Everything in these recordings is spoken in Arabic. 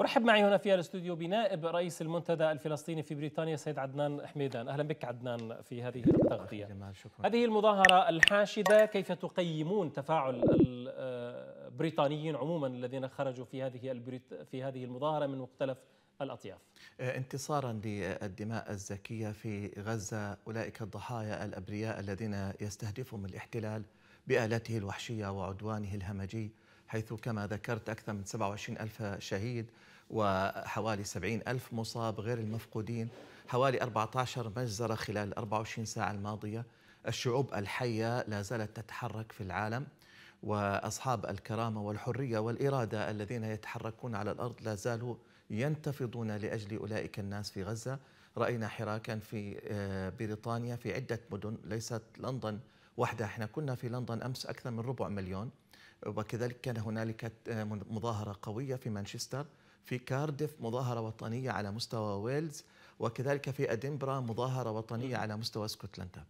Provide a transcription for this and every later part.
ارحب معي هنا في الاستوديو بنائب رئيس المنتدى الفلسطيني في بريطانيا سيد عدنان حميدان اهلا بك عدنان في هذه التغطيه شكرا. هذه المظاهره الحاشده كيف تقيمون تفاعل البريطانيين آه، عموما الذين خرجوا في هذه في هذه المظاهره من مختلف الأطياف آه، انتصارا للدماء الزكية في غزة أولئك الضحايا الأبرياء الذين يستهدفهم الاحتلال بآلته الوحشية وعدوانه الهمجي حيث كما ذكرت أكثر من 27 ألف شهيد وحوالي 70 ألف مصاب غير المفقودين حوالي 14 مجزرة خلال ال 24 ساعة الماضية الشعوب الحية لا زالت تتحرك في العالم وأصحاب الكرامة والحرية والإرادة الذين يتحركون على الأرض لا زالوا ينتفضون لأجل أولئك الناس في غزة رأينا حراكا في آه، بريطانيا في عدة مدن ليست لندن وحدها احنا كنا في لندن أمس أكثر من ربع مليون وكذلك كان هنالك آه، مظاهرة قوية في مانشستر في كارديف مظاهرة وطنية على مستوى ويلز وكذلك في أدنبرا مظاهرة وطنية على مستوى اسكتلندا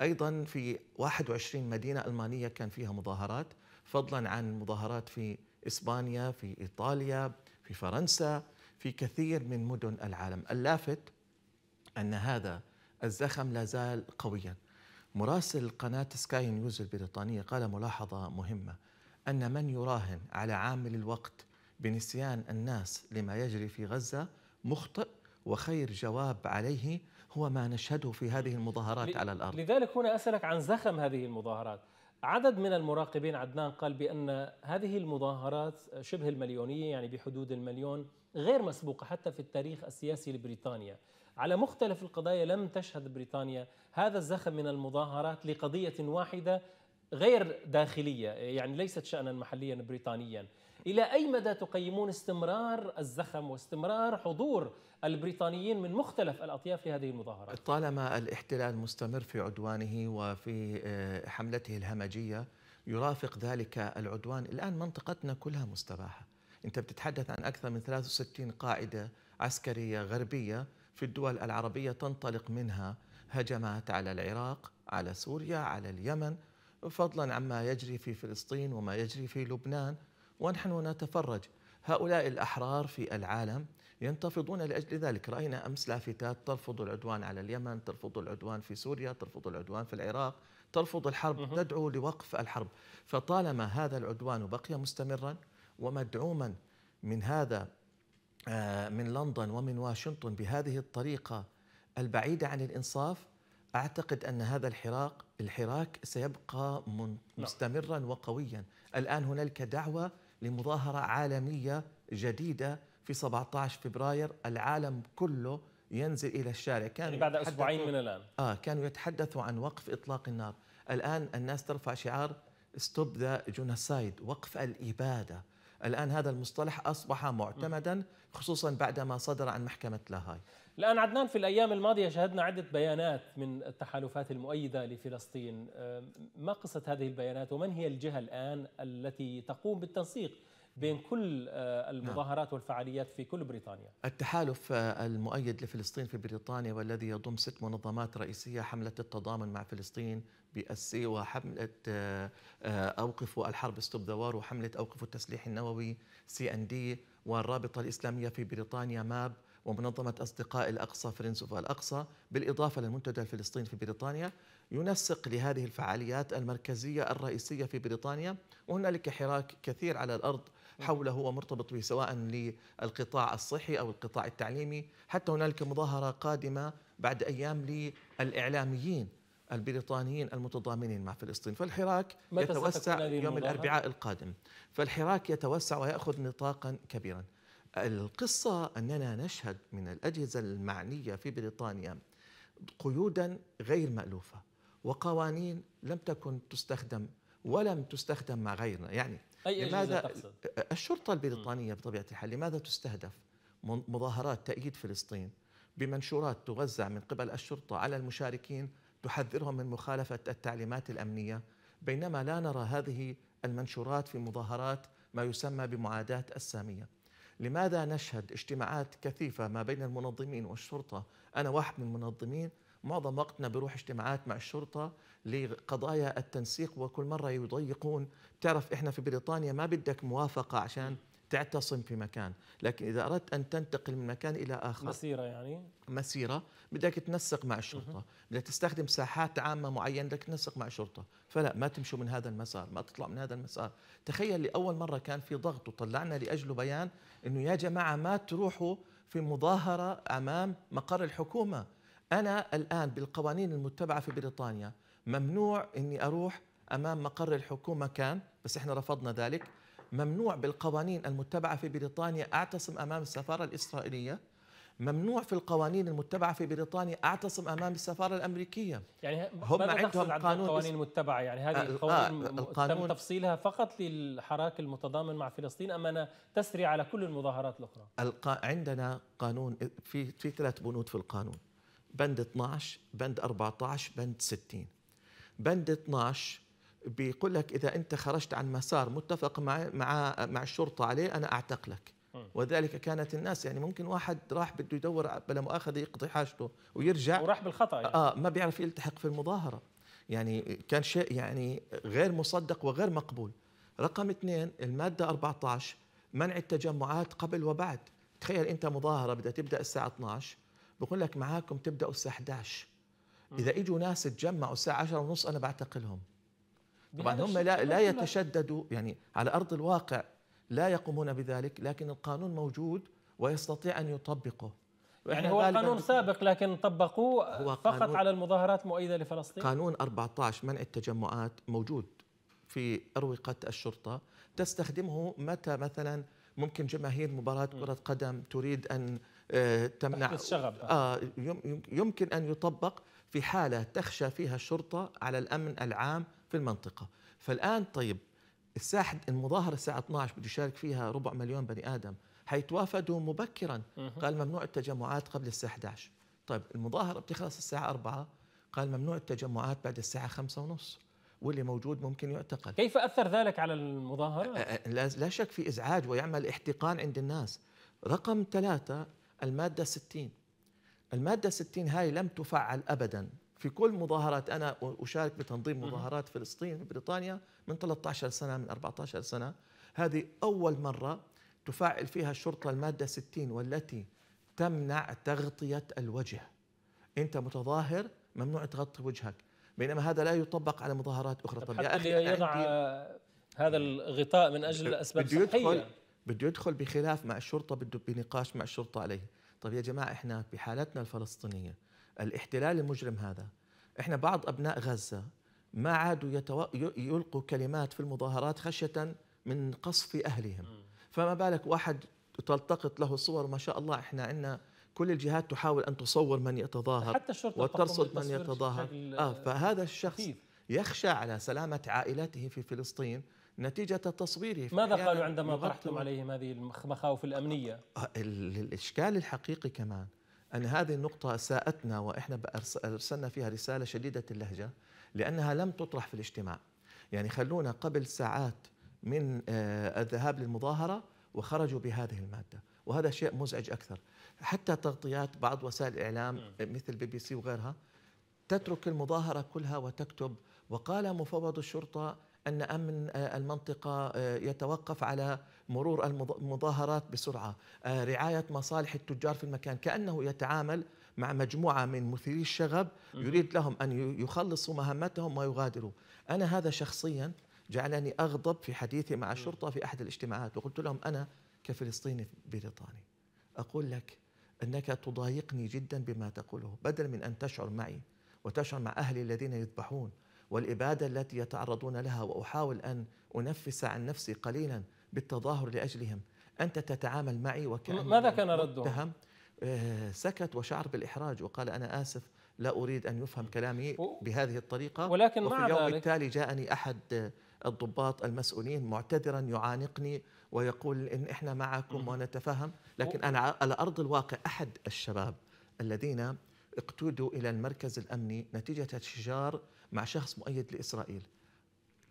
أيضا في 21 مدينة ألمانية كان فيها مظاهرات فضلا عن مظاهرات في إسبانيا في إيطاليا في فرنسا في كثير من مدن العالم اللافت أن هذا الزخم لا زال قويا مراسل قناة سكاي نيوز البريطانية قال ملاحظة مهمة أن من يراهن على عامل الوقت بنسيان الناس لما يجري في غزة مخطئ وخير جواب عليه هو ما نشهده في هذه المظاهرات على الأرض لذلك هنا أسألك عن زخم هذه المظاهرات عدد من المراقبين عدنان قال بأن هذه المظاهرات شبه المليونية يعني بحدود المليون غير مسبوقة حتى في التاريخ السياسي لبريطانيا على مختلف القضايا لم تشهد بريطانيا هذا الزخم من المظاهرات لقضية واحدة غير داخلية يعني ليست شأنا محليا بريطانيا إلى أي مدى تقيمون استمرار الزخم واستمرار حضور البريطانيين من مختلف الأطياف لهذه المظاهرات طالما الاحتلال مستمر في عدوانه وفي آه، حملته الهمجية يرافق ذلك العدوان الآن منطقتنا كلها مستباحة أنت بتتحدث عن أكثر من 63 قاعدة عسكرية غربية في الدول العربية تنطلق منها هجمات على العراق على سوريا على اليمن فضلا عما يجري في فلسطين وما يجري في لبنان ونحن نتفرج هؤلاء الأحرار في العالم ينتفضون لأجل ذلك رأينا أمس لافتات ترفض العدوان على اليمن ترفض العدوان في سوريا ترفض العدوان في العراق ترفض الحرب تدعو لوقف الحرب فطالما هذا العدوان بقي مستمرا ومدعوما من هذا آه، من لندن ومن واشنطن بهذه الطريقة البعيدة عن الإنصاف اعتقد ان هذا الحراك الحراك سيبقى نعم. مستمرا وقويا الان هنالك دعوه لمظاهره عالميه جديده في 17 فبراير العالم كله ينزل الى الشارع كانوا يعني بعد اسبوعين من الان اه كانوا يتحدثوا عن وقف اطلاق النار الان الناس ترفع شعار ستوب ذا جونسايد وقف الاباده الآن هذا المصطلح أصبح معتمدا خصوصا بعدما صدر عن محكمة لاهاي الآن عدنان في الأيام الماضية شهدنا عدة بيانات من التحالفات المؤيدة لفلسطين ما قصة هذه البيانات ومن هي الجهة الآن التي تقوم بالتنسيق بين كل آه، نعم. المظاهرات والفعاليات في كل بريطانيا التحالف آه، المؤيد لفلسطين في بريطانيا والذي يضم ست منظمات رئيسية حملة التضامن مع فلسطين بأسي وحملة آه، أوقفوا الحرب ستوب ذا وار وحملة أوقفوا التسليح النووي سي ان دي والرابطة الإسلامية في بريطانيا ماب ومنظمة أصدقاء الأقصى فرنس أوف الأقصى بالإضافة للمنتدى الفلسطيني في بريطانيا ينسق لهذه الفعاليات المركزية الرئيسية في بريطانيا وهنالك حراك كثير على الأرض حوله ومرتبط به سواء للقطاع الصحي أو القطاع التعليمي حتى هنالك مظاهرة قادمة بعد أيام للإعلاميين البريطانيين المتضامنين مع فلسطين فالحراك يتوسع يوم الأربعاء القادم فالحراك يتوسع ويأخذ نطاقا كبيرا القصة أننا نشهد من الأجهزة المعنية في بريطانيا قيودا غير مألوفة وقوانين لم تكن تستخدم ولم تستخدم مع غيرنا يعني أي لماذا تقصد؟ الشرطة البريطانية بطبيعة الحال لماذا تستهدف مظاهرات تأييد فلسطين بمنشورات توزع من قبل الشرطة على المشاركين تحذرهم من مخالفة التعليمات الأمنية بينما لا نرى هذه المنشورات في مظاهرات ما يسمى بمعاداة السامية لماذا نشهد اجتماعات كثيفة ما بين المنظمين والشرطة أنا واحد من المنظمين معظم وقتنا بروح اجتماعات مع الشرطة لقضايا التنسيق وكل مرة يضيقون بتعرف إحنا في بريطانيا ما بدك موافقة عشان تعتصم في مكان لكن إذا أردت أن تنتقل من مكان إلى آخر مسيرة يعني مسيرة بدك تنسق مع الشرطة بدك تستخدم ساحات عامة معينة بدك تنسق مع الشرطة فلا ما تمشوا من هذا المسار ما تطلع من هذا المسار تخيل لأول مرة كان في ضغط وطلعنا لأجله بيان أنه يا جماعة ما تروحوا في مظاهرة أمام مقر الحكومة أنا الآن بالقوانين المتبعة في بريطانيا ممنوع أني أروح أمام مقر الحكومة كان بس إحنا رفضنا ذلك ممنوع بالقوانين المتبعة في بريطانيا أعتصم أمام السفارة الإسرائيلية ممنوع في القوانين المتبعة في بريطانيا أعتصم أمام السفارة الأمريكية يعني هم عندهم قانون القوانين المتبعة يعني هذه القوانين آه القانون تم تفصيلها فقط للحراك المتضامن مع فلسطين أم أنا تسري على كل المظاهرات الأخرى الق... عندنا قانون في في ثلاث بنود في القانون بند 12 بند 14 بند 60 بند 12 بيقول لك اذا انت خرجت عن مسار متفق مع مع مع الشرطه عليه انا اعتق لك وذلك كانت الناس يعني ممكن واحد راح بده يدور بلا مؤاخذه يقضي حاجته ويرجع وراح بالخطا يعني. اه ما بيعرف يلتحق في المظاهره يعني كان شيء يعني غير مصدق وغير مقبول رقم اثنين الماده 14 منع التجمعات قبل وبعد تخيل انت مظاهره بدها تبدا الساعه 12 بقول لك معاكم تبداوا الساعه 11 آه. اذا اجوا ناس تجمعوا الساعه 10 ونص انا بعتقلهم طبعا هم لا لا يتشددوا يعني على ارض الواقع لا يقومون بذلك لكن القانون موجود ويستطيع ان يطبقه يعني هو قانون سابق لكن طبقوه فقط على المظاهرات المؤيده لفلسطين قانون 14 منع التجمعات موجود في اروقه الشرطه تستخدمه متى مثلا ممكن جماهير مباراه كره قدم تريد ان آه، تمنع الشغب آه يمكن أن يطبق في حالة تخشى فيها الشرطة على الأمن العام في المنطقة فالآن طيب الساحة المظاهرة الساعة 12 بده يشارك فيها ربع مليون بني آدم حيتوافدوا مبكرا قال ممنوع التجمعات قبل الساعة 11 طيب المظاهرة بتخلص الساعة 4 قال ممنوع التجمعات بعد الساعة 5 ونص واللي موجود ممكن يعتقل كيف أثر ذلك على المظاهرة؟ آه، آه، لا شك في إزعاج ويعمل احتقان عند الناس رقم ثلاثة المادة 60 المادة 60 هاي لم تفعل أبدا في كل مظاهرات أنا أشارك بتنظيم مظاهرات فلسطين في بريطانيا من 13 سنة من 14 سنة هذه أول مرة تفعل فيها الشرطة المادة 60 والتي تمنع تغطية الوجه أنت متظاهر ممنوع تغطي وجهك بينما هذا لا يطبق على مظاهرات أخرى طب, يا أخي يضع هذا الغطاء من أجل أسباب صحية بده يدخل بخلاف مع الشرطة بده بنقاش مع الشرطة عليه طيب يا جماعة إحنا بحالتنا الفلسطينية الاحتلال المجرم هذا إحنا بعض أبناء غزة ما عادوا يتو... يلقوا كلمات في المظاهرات خشية من قصف أهلهم فما بالك واحد تلتقط له صور ما شاء الله إحنا عندنا كل الجهات تحاول أن تصور من يتظاهر حتى الشرطة وترصد من يتظاهر آه فهذا الشخص يخشى على سلامة عائلته في فلسطين نتيجة تصويره ماذا قالوا عندما طرحتم عليهم هذه المخاوف الأمنية؟ آه، الإشكال الحقيقي كمان أن هذه النقطة ساءتنا وإحنا أرسلنا فيها رسالة شديدة اللهجة لأنها لم تطرح في الاجتماع يعني خلونا قبل ساعات من آه، الذهاب للمظاهرة وخرجوا بهذه المادة وهذا شيء مزعج أكثر حتى تغطيات بعض وسائل الإعلام مثل بي بي سي وغيرها تترك المظاهرة كلها وتكتب وقال مفوض الشرطة أن أمن آه، المنطقة آه، يتوقف على مرور المظاهرات بسرعة آه، رعاية مصالح التجار في المكان كأنه يتعامل مع مجموعة من مثيري الشغب يريد لهم أن يخلصوا مهمتهم ويغادروا أنا هذا شخصيا جعلني أغضب في حديثي مع الشرطة في أحد الاجتماعات وقلت لهم أنا كفلسطيني بريطاني أقول لك أنك تضايقني جدا بما تقوله بدل من أن تشعر معي وتشعر مع أهلي الذين يذبحون والإبادة التي يتعرضون لها وأحاول أن أنفس عن نفسي قليلا بالتظاهر لأجلهم أنت تتعامل معي وكأنه ماذا كان ردهم؟ آه، سكت وشعر بالإحراج وقال أنا آسف لا أريد أن يفهم كلامي بهذه الطريقة ولكن وفي مع اليوم ذلك التالي جاءني أحد الضباط المسؤولين معتذرا يعانقني ويقول إن إحنا معكم ونتفهم لكن أنا على أرض الواقع أحد الشباب الذين اقتودوا إلى المركز الأمني نتيجة انفجار مع شخص مؤيد لإسرائيل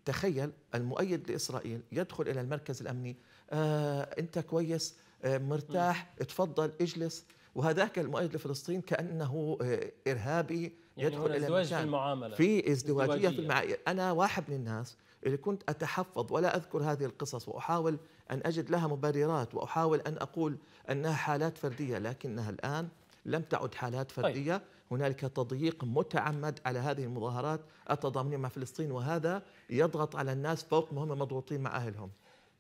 تخيل المؤيد لإسرائيل يدخل إلى المركز الأمني آه أنت كويس آه مرتاح اتفضل اجلس وهذاك المؤيد لفلسطين كأنه آه إرهابي يعني يدخل إلى ازدواج في المعاملة في ازدواجية, ازدواجية. في المعاملة أنا واحد من الناس اللي كنت أتحفظ ولا أذكر هذه القصص وأحاول أن أجد لها مبررات وأحاول أن أقول أنها حالات فردية لكنها الآن لم تعد حالات طيب. فردية طيب. هنالك تضييق متعمد على هذه المظاهرات التضامنية مع فلسطين وهذا يضغط على الناس فوق ما هم مضغوطين مع أهلهم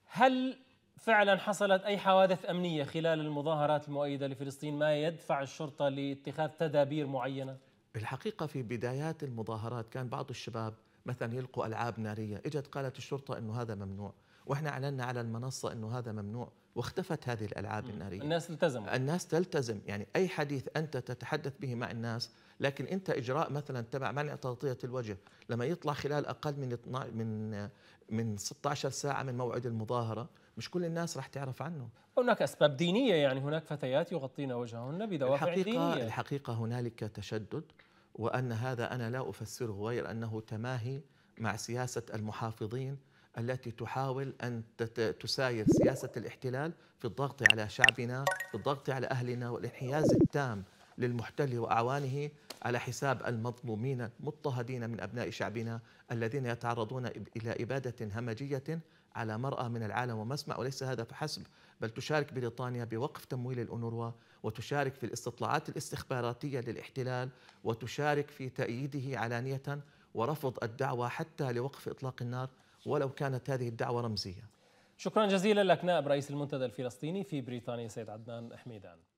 هل فعلا حصلت أي حوادث أمنية خلال المظاهرات المؤيدة لفلسطين ما يدفع الشرطة لاتخاذ تدابير معينة؟ الحقيقة في بدايات المظاهرات كان بعض الشباب مثلا يلقوا ألعاب نارية اجت قالت الشرطة أنه هذا ممنوع واحنا اعلنا على المنصه انه هذا ممنوع واختفت هذه الالعاب الناريه الناس التزموا الناس تلتزم يعني اي حديث انت تتحدث به مع الناس لكن انت اجراء مثلا تبع منع تغطيه الوجه لما يطلع خلال اقل من من من 16 ساعه من موعد المظاهره مش كل الناس راح تعرف عنه هناك اسباب دينيه يعني هناك فتيات يغطين وجههن بدوافع الحقيقة دينيه الحقيقه هنالك تشدد وان هذا انا لا افسره غير انه تماهي مع سياسه المحافظين التي تحاول أن تساير سياسة الاحتلال في الضغط على شعبنا في الضغط على أهلنا والانحياز التام للمحتل وأعوانه على حساب المظلومين المضطهدين من أبناء شعبنا الذين يتعرضون إلى إبادة همجية على مرأى من العالم ومسمع وليس هذا فحسب بل تشارك بريطانيا بوقف تمويل الأونروا وتشارك في الاستطلاعات الاستخباراتية للاحتلال وتشارك في تأييده علانية ورفض الدعوة حتى لوقف إطلاق النار ولو كانت هذه الدعوة رمزية شكرا جزيلا لك نائب رئيس المنتدى الفلسطيني في بريطانيا سيد عدنان حميدان